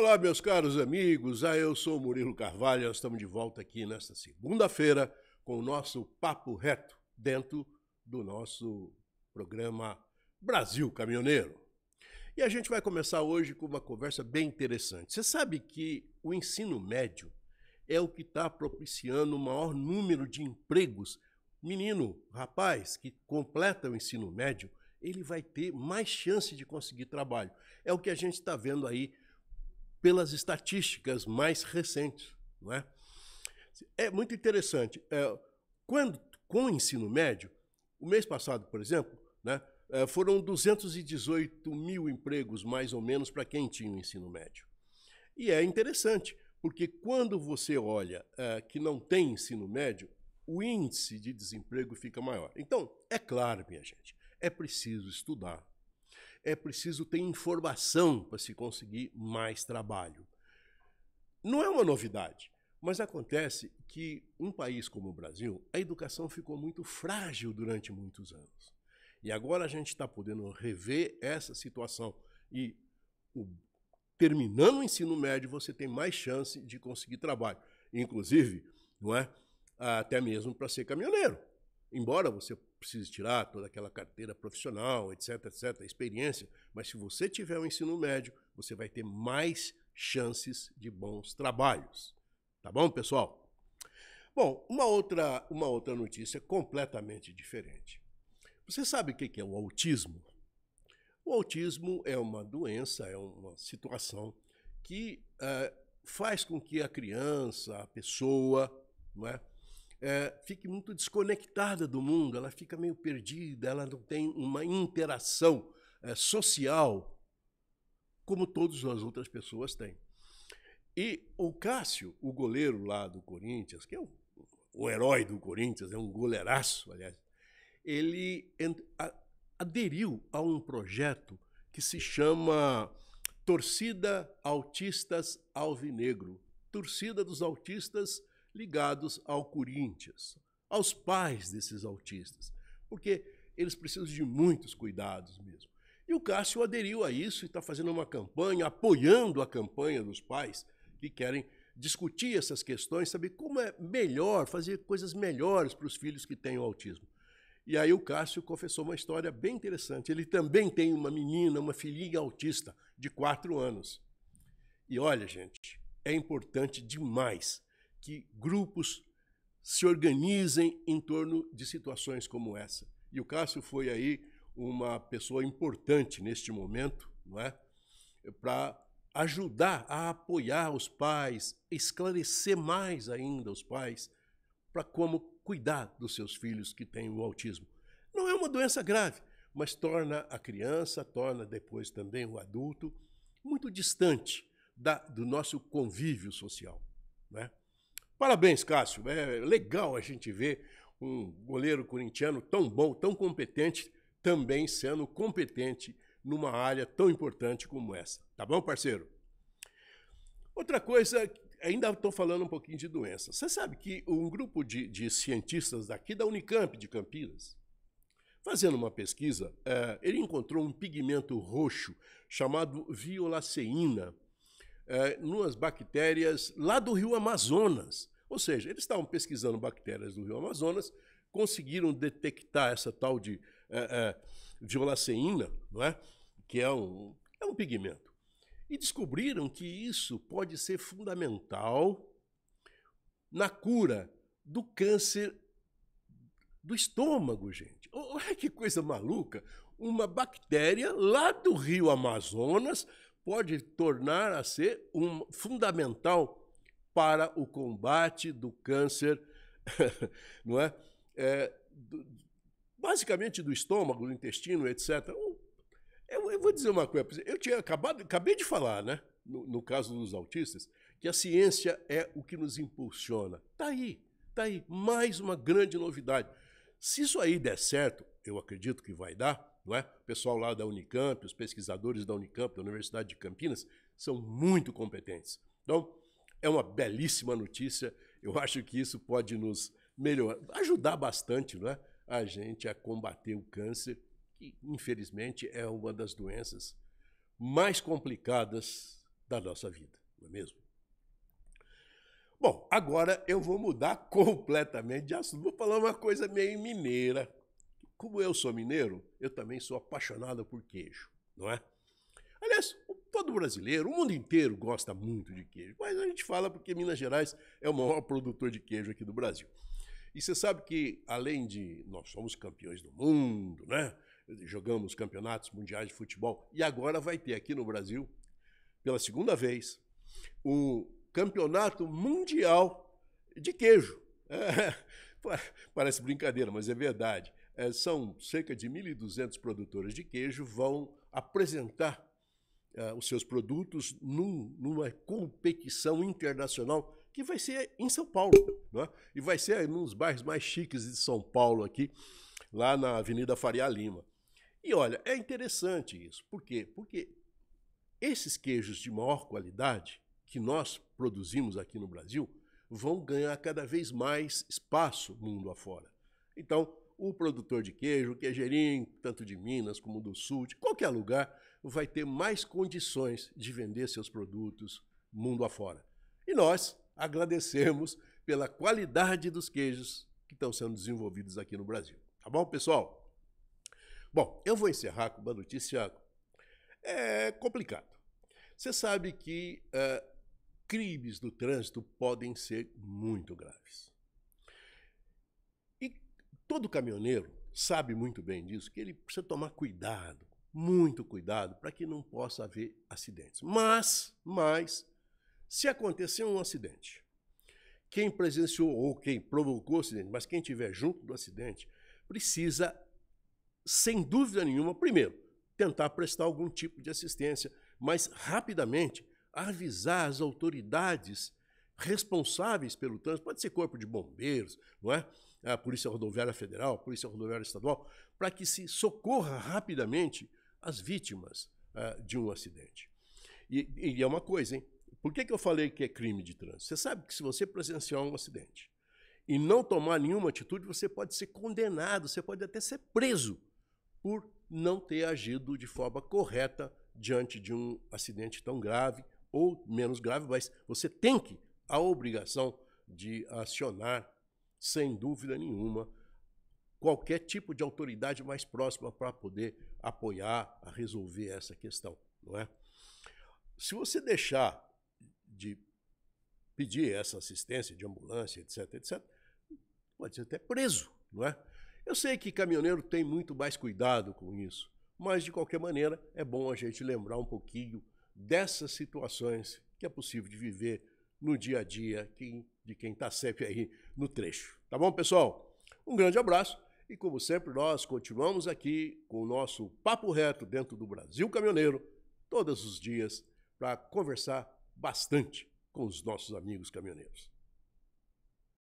Olá, meus caros amigos. Ah, eu sou Murilo Carvalho. Nós estamos de volta aqui nesta segunda-feira com o nosso Papo Reto dentro do nosso programa Brasil Caminhoneiro. E a gente vai começar hoje com uma conversa bem interessante. Você sabe que o ensino médio é o que está propiciando o maior número de empregos. Menino, rapaz, que completa o ensino médio, ele vai ter mais chance de conseguir trabalho. É o que a gente está vendo aí pelas estatísticas mais recentes. Não é? é muito interessante. É, quando, com o ensino médio, o mês passado, por exemplo, né, é, foram 218 mil empregos, mais ou menos, para quem tinha o ensino médio. E é interessante, porque quando você olha é, que não tem ensino médio, o índice de desemprego fica maior. Então, é claro, minha gente, é preciso estudar, é preciso ter informação para se conseguir mais trabalho. Não é uma novidade, mas acontece que um país como o Brasil, a educação ficou muito frágil durante muitos anos. E agora a gente está podendo rever essa situação. E o, terminando o ensino médio, você tem mais chance de conseguir trabalho. Inclusive, não é? até mesmo para ser caminhoneiro. Embora você precisa tirar toda aquela carteira profissional, etc, etc, experiência, mas se você tiver o um ensino médio, você vai ter mais chances de bons trabalhos. Tá bom, pessoal? Bom, uma outra, uma outra notícia completamente diferente. Você sabe o que é o autismo? O autismo é uma doença, é uma situação que eh, faz com que a criança, a pessoa, não é? é, fica muito desconectada do mundo, ela fica meio perdida, ela não tem uma interação é, social como todas as outras pessoas têm. E o Cássio, o goleiro lá do Corinthians, que é o, o herói do Corinthians, é um goleiraço, aliás, ele aderiu a um projeto que se chama Torcida Autistas Alvinegro. Torcida dos Autistas ligados ao Corinthians, aos pais desses autistas, porque eles precisam de muitos cuidados mesmo. E o Cássio aderiu a isso e está fazendo uma campanha, apoiando a campanha dos pais que querem discutir essas questões, saber como é melhor, fazer coisas melhores para os filhos que têm o autismo. E aí o Cássio confessou uma história bem interessante. Ele também tem uma menina, uma filhinha autista de quatro anos. E olha, gente, é importante demais que grupos se organizem em torno de situações como essa. E o Cássio foi aí uma pessoa importante neste momento, não é? Para ajudar a apoiar os pais, esclarecer mais ainda os pais para como cuidar dos seus filhos que têm o autismo. Não é uma doença grave, mas torna a criança, torna depois também o adulto muito distante da, do nosso convívio social, né? Parabéns, Cássio. É legal a gente ver um goleiro corintiano tão bom, tão competente, também sendo competente numa área tão importante como essa. Tá bom, parceiro? Outra coisa, ainda estou falando um pouquinho de doença. Você sabe que um grupo de, de cientistas daqui da Unicamp de Campinas, fazendo uma pesquisa, é, ele encontrou um pigmento roxo chamado violaceína é, numas bactérias lá do rio Amazonas. Ou seja, eles estavam pesquisando bactérias do rio Amazonas, conseguiram detectar essa tal de é, é, violaceína, não é? que é um, é um pigmento. E descobriram que isso pode ser fundamental na cura do câncer do estômago, gente. Olha que coisa maluca! Uma bactéria lá do rio Amazonas pode tornar a ser um fundamental para o combate do câncer, não é? é do, basicamente do estômago, do intestino, etc. Eu, eu, vou dizer uma coisa, eu tinha acabado, acabei de falar, né? No, no caso dos autistas, que a ciência é o que nos impulsiona. Tá aí, tá aí, mais uma grande novidade. Se isso aí der certo, eu acredito que vai dar, não é? O pessoal lá da Unicamp, os pesquisadores da Unicamp, da Universidade de Campinas, são muito competentes. Então, é uma belíssima notícia. Eu acho que isso pode nos melhorar, ajudar bastante não é? a gente a combater o câncer, que infelizmente é uma das doenças mais complicadas da nossa vida, não é mesmo? Bom, agora eu vou mudar completamente de assunto. Vou falar uma coisa meio mineira. Como eu sou mineiro, eu também sou apaixonado por queijo, não é? Aliás, todo brasileiro, o mundo inteiro gosta muito de queijo, mas a gente fala porque Minas Gerais é o maior produtor de queijo aqui do Brasil. E você sabe que, além de nós somos campeões do mundo, né? jogamos campeonatos mundiais de futebol, e agora vai ter aqui no Brasil, pela segunda vez, o campeonato mundial de queijo. É, parece brincadeira, mas é verdade. É, são cerca de 1.200 produtores de queijo vão apresentar uh, os seus produtos num, numa competição internacional que vai ser em São Paulo. Né? E vai ser nos bairros mais chiques de São Paulo aqui, lá na Avenida Faria Lima. E olha, é interessante isso. Por quê? Porque esses queijos de maior qualidade que nós produzimos aqui no Brasil vão ganhar cada vez mais espaço mundo afora. Então, o produtor de queijo, o queijerinho, tanto de Minas como do Sul, de qualquer lugar, vai ter mais condições de vender seus produtos mundo afora. E nós agradecemos pela qualidade dos queijos que estão sendo desenvolvidos aqui no Brasil. Tá bom, pessoal? Bom, eu vou encerrar com uma notícia é, complicado. Você sabe que é, crimes do trânsito podem ser muito graves. E todo caminhoneiro sabe muito bem disso, que ele precisa tomar cuidado muito cuidado para que não possa haver acidentes. Mas, mas, se acontecer um acidente, quem presenciou ou quem provocou o acidente, mas quem estiver junto do acidente, precisa, sem dúvida nenhuma, primeiro, tentar prestar algum tipo de assistência, mas rapidamente avisar as autoridades responsáveis pelo trânsito, pode ser corpo de bombeiros, não é? A Polícia Rodoviária Federal, a Polícia Rodoviária Estadual, para que se socorra rapidamente as vítimas uh, de um acidente. E, e, é uma coisa, hein? Por que, que eu falei que é crime de trânsito? Você sabe que se você presenciar um acidente e não tomar nenhuma atitude, você pode ser condenado, você pode até ser preso por não ter agido de forma correta diante de um acidente tão grave ou menos grave, mas você tem que a obrigação de acionar, sem dúvida nenhuma, qualquer tipo de autoridade mais próxima para poder apoiar a resolver essa questão, não é? Se você deixar de pedir essa assistência de ambulância, etc, etc, pode ser até preso, não é? Eu sei que caminhoneiro tem muito mais cuidado com isso, mas de qualquer maneira é bom a gente lembrar um pouquinho dessas situações que é possível de viver no dia a dia de quem está sempre aí no trecho. Tá bom, pessoal? Um grande abraço. E como sempre, nós continuamos aqui com o nosso papo reto dentro do Brasil Caminhoneiro, todos os dias, para conversar bastante com os nossos amigos caminhoneiros.